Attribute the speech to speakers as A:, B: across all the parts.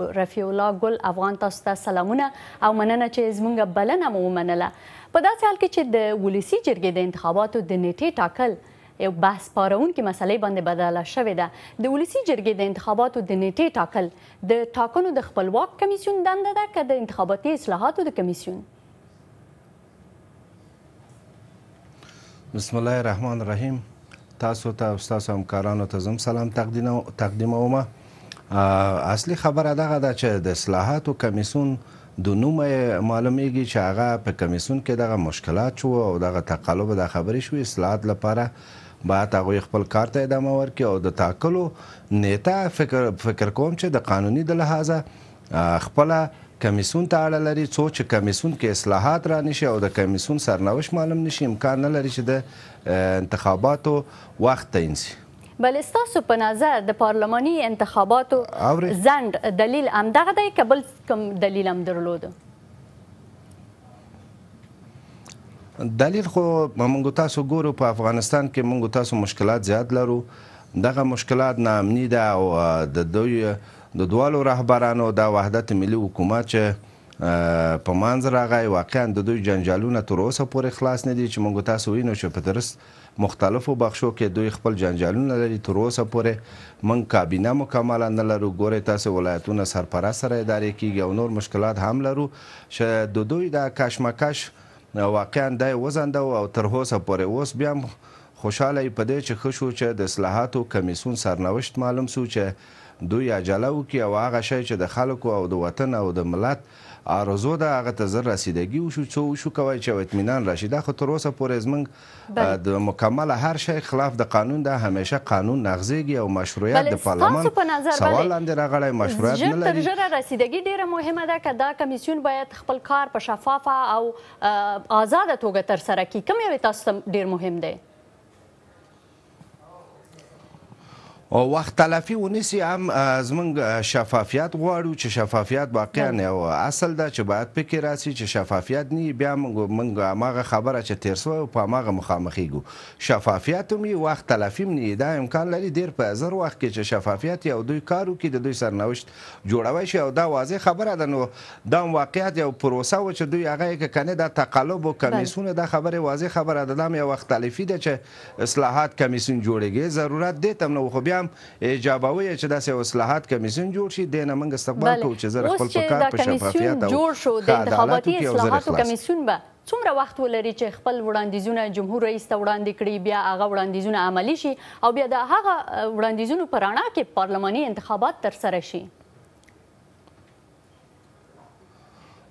A: رفیع الله ګل افغان تاسو ته سلامونه او مننه چې زمونږ بلنه مو منله په داسې حال کې چې د ولسی جرګې د انتخاباتو د نیټې ټاکل یو بحث پارون کې مسلې باندې بدله شوې ده د ولسی جرګې د انتخاباتو د نیټې ټاکل د ټاکنو د خپلواک کمیسیون دنده ده که د انتخاباتي اصلاحاتو د کمیسیون
B: بسم الله الرحمن الرحیم تاسو ته تا او تاسو همکارانو ته زم سلام تقدیموم اصلي خبره دغه ده چې د اصلاحاتو کمیسون د نومه معلومیږي چې هغه په کمیسون کې دغه مشکلات شو او دغه تقلب د خبرې شو اصلاحات لپاره باید هغه خپل کار ته ادامه ورکړي او د تاکلو نیټه فکر فکر کوم چې د قانوني د لحاظه خپل کمیسون ته اړه لري څو چې کمیسون کې اصلاحات را نشي او د کمیسون سرنوشت معلوم نشي امکان نه لري چې د انتخاباتو وخت تینسي
A: بل تاسو په نظر د پارلماني انتخاباتو زند دلیل امدغه دی کبل کوم دلیل هم درلود
B: دلیل خو موږ تاسو ګورو په افغانستان کې موږ تاسو مشکلات زیات لرو دغه مشکلات ناامنی ده او د دوی د دوالو رهبرانو د وحدت ملي حکومت چې په منځ راغی واقعا د دوی جنجالونه تر اوسه پورې خلاص نه دي چې موږ تاسو وینو چې په درس مختلفو بخشو کې دوی خپل جنجالونه لري تر اوسه پورې من کابینه مکمل نه لرو ګوره تاسو ولایتونه سرپرست سره ادارې کیږي او نور مشکلات هم لرو چې د دوی د کشمکش واقعا د وزنده او تر اوسه پورې اوس بیا خوشاله په دې چې خوشو چې د اصلاحاتو کمیسون سرنوشت معلوم سو چې دوی عجله وکي او هغه شی چې د خلکو او د وطن او د ملت عرضو ده هغه ته زر رسیدګي وشو څو وشو کوي چې اطمینان راشي دا خو تر اوسه پورې زمنګ د مکمل هر شی خلاف د قانون ده همیشه قانون نغزيږي او مشروعیت د پارلمان سوال اندر راغلی مشروعیت نه لري ژر
A: رسیدګي ډیره مهمه ده که دا کمیسیون باید خپل کار په شفافه او آزاده توګه تر سره کړي کوم یو تاسو ډیر مهم دی
B: او وخت تلفي ونسی هم زمونږ شفافیت غواړو چې شفافیت واقعا یو اصل ده چې باید پکې راسي چې شفافیت نه بیا موږ موږ هغه خبره چې تیر سو په هغه مخامخېګو شفافیت هم وخت تلفي نه ده امکان لري ډیر په زر وخت کې چې شفافیت یو دوی کارو کې د دوی سرنوشت جوړوي شي او دا واضح خبره ده نو دا واقعیت یو پروسه و چې دوی هغه کنه د تقلب او کمیسون د خبره واضح خبره ده دا یو وخت تلفي ده چې اصلاحات کمیسون جوړیږي ضرورت دي تم نو خو بیا هم ایجابوي چې داسې اصلاحات کمیسیون جوړ شي د نه منګ استقبال کوو چې زه خپل په کار په شفافیت او جوړ شو د انتخاباتي اصلاحاتو کمیسیون
A: به څومره وخت ولري چې خپل وړاندیزونه جمهور رئیس ته وړاندې کړي بیا هغه وړاندیزونه عملی شي او بیا د هغه وړاندیزونو په رڼا کې پارلماني انتخابات ترسره شي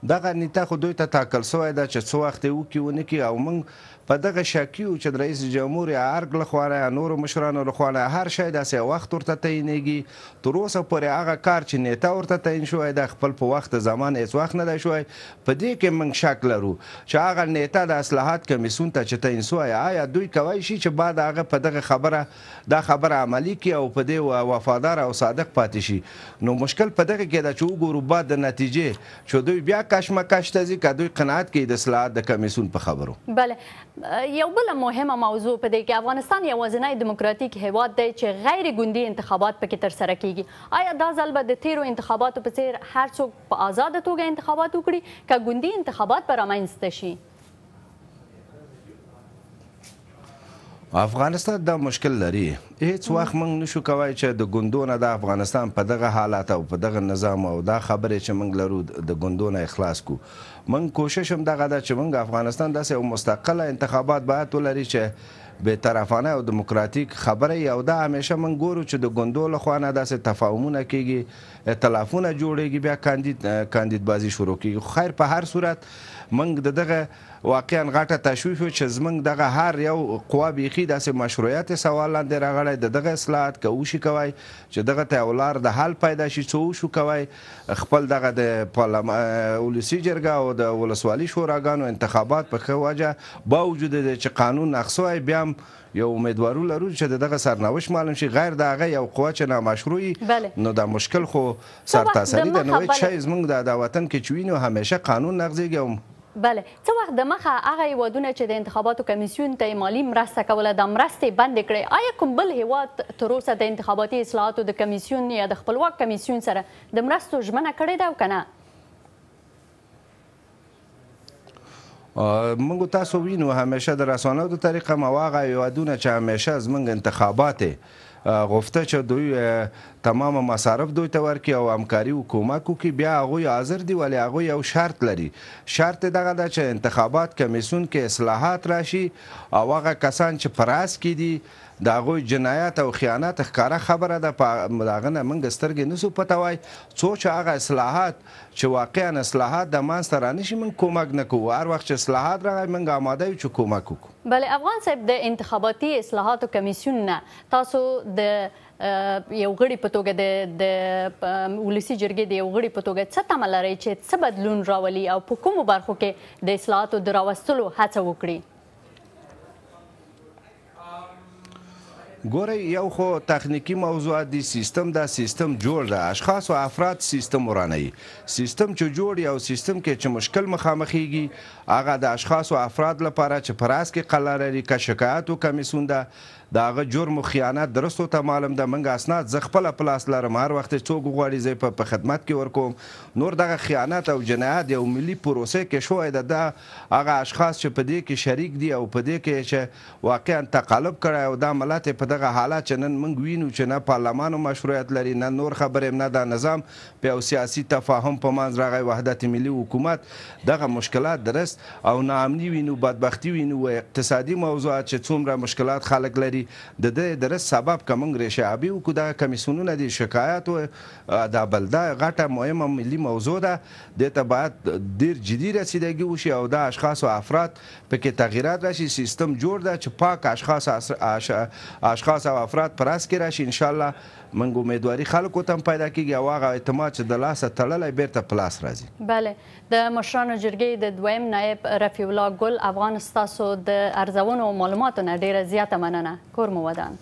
B: دغه نیټه خو دوی ته تاکل سوی ده چې څو وخت یې وکړي ونه کړي او موږ په دغه شاکي یو چې د رئیس جمهور یا ارګ لخوا یا نورو مشرانو لخوا هر شی داسې وخت ورته تعینېږي تر اوسه پورې هغه کار چې نیټه ورته تعین شوی ده خپل په وخت زمان هیڅ وخت نه دی شوی په دې کې موږ شک لرو چې هغه نیټه د اصلاحات کمیسون ته چې تعین سوی آیا دوی کولی شي چې بعد هغه په دغه خبره دا خبره عملی کړي او په دې وفادار او صادق پاتې شي نو مشکل په دغه کې دا چې وګورو بعد د نتیجې چې دوی بیا کشمکش ته ځي که دوی قناعت کوي د اصلاحات د کمیسون په خبرو
A: بله یو بله مهمه موضوع په دې کې افغانستان یوازینی دموکراتیک هیواد دی چې غیر ګوندی انتخابات پکې ترسره کیږي آیا دا ځل به د تیرو انتخاباتو په څیر هر څوک په آزاده توګه انتخابات وکړي که ګوندی انتخابات به رامنځته شي
B: افغانستان دا مشکل لري هیڅ وخت موږ نشو کوای چې د ګوندونه د افغانستان په دغه حالات او په دغه نظام او دا خبره چې موږ لرو د ګوندونه اخلاص کو موږ کوشش هم دغه ده چې موږ افغانستان داسې یو مستقله انتخابات باید ولري چې به طرفانه او دموکراتیک خبره یو دا همیشه موږ ګورو چې د ګوندو له خوا نه داسې تفاهمونه کیږي تلافونه جوړیږي بیا کاندید کاندید بازی شروع کیږي خیر په هر صورت موږ دغه واقعا غټه تشویش چې زمنګ دغه هر یو قوا بيخي داسې مشروعیت سوال لاندې راغړ غواړی د دغه اصلاحات که وشي کوی چې دغه ته اولار د حل پیدا شي څه وشو کوی خپل دغه د ولسي جرګه او د ولسوالي شوراګانو انتخابات په ښه وجه باوجود د چې قانون نقصوی بیا هم یو امیدوارو لرو چې دغه سرنوشت معلوم شي غیر د هغه یو قوه چې نامشروعي نو دا مشکل خو سرتاسري د نوې چې زمونږ د وطن کې چوینو همیشه قانون نقضیږي
A: بله څه وخت د مخه هغه هیوادونه چې د انتخاباتو کمیسیون ته مالی مرسته کوله د مرستې بند کړي آیا کوم بل هیواد تر اوسه د انتخاباتي اصلاحاتو د کمیسیون یا د خپلواک کمیسیون سره د مرستو ژمنه کړې ده او کنه
B: موږ تاسو وینو همیشه د رسانو د طریقه مواغه یوادونه چې همیشه زمنګ انتخاباته غفته چې دوی تمام مصارف دوی ته ورکړي او همکاري او کومک وکړي بیا هغوی حاضر دي ولې هغوی یو شرط لري شرط دغه ده چې انتخابات کمیسون کې اصلاحات راشي او هغه کسان چې پراس کې دي د هغه جنایت او خیانت ښکاره خبره ده په دغه نه منګ سترګې نسو پټوي څو چې هغه اصلاحات چې واقعا اصلاحات د مان سره نشي من کومک نه کوو هر وخت چې اصلاحات راغی منګ آماده یو چې کومک
A: وکړو بل افغان صاحب د انتخاباتي اصلاحاتو کمیسیون نه تاسو د یو غړي په توګه د د ولسی جرګې د یو غړي په توګه څه تمه لري چې څه بدلون راولي او په کومو برخو کې د اصلاحاتو دراوستلو هڅه وکړي
B: ګوره یو خو تخنیکی موضوعات دی سیستم دا سیستم جوړ ده اشخاص او افراد سیستم ورانه سیستم چې جوړ یو سیستم کې چې مشکل مخامخېږي هغه د اشخاص او افراد لپاره چې پراس کې قلار لري کا شکایت او کمیسون ده دا هغه جرم او خیانت درستو ته معلوم ده منګه اسناد ز خپل پلاس لرم هر وخت څوک غواړي زی په خدمت کې ورکوم نور دغه خیانت او جنایت یو ملي پروسه کې شوې ده دا هغه اشخاص چې په دې کې شریک دي او په دې کې چې واقعا تقلب کړی او دا ملت په دغه حالات چې نن موږ وینو چې نه پارلمان مشروعیت لري نه نور خبرې نه دا نظام په او سیاسي تفاهم په منځ راغی وحدت ملي حکومت دغه مشکلات درست او ناامني وینو بدبختی وینو او اقتصادي موضوعات چې څومره مشکلات خلک لري د دې درست سبب کوم ریشه ابي او دا کمیسونونه دي شکایت او دا بلدا غټه مهمه ملي موضوع ده د ته باید ډیر جدي رسیدګي وشي او دا اشخاص او افراد په کې تغیرات راشي سیستم جوړ ده چې پاک اشخاص اشخاص او افراد پر اس کې راشي ان شاء الله منګ امیدواري خلکو ته پیدا کیږي او هغه اعتماد چې د لاسه تړلې بیرته پلاس راځي
A: بله د مشرانو جرګې د دویم نائب رفیع الله ګل افغان ستاسو د ارزونو معلوماتو نه ډیره زیاته مننه کور مو ودان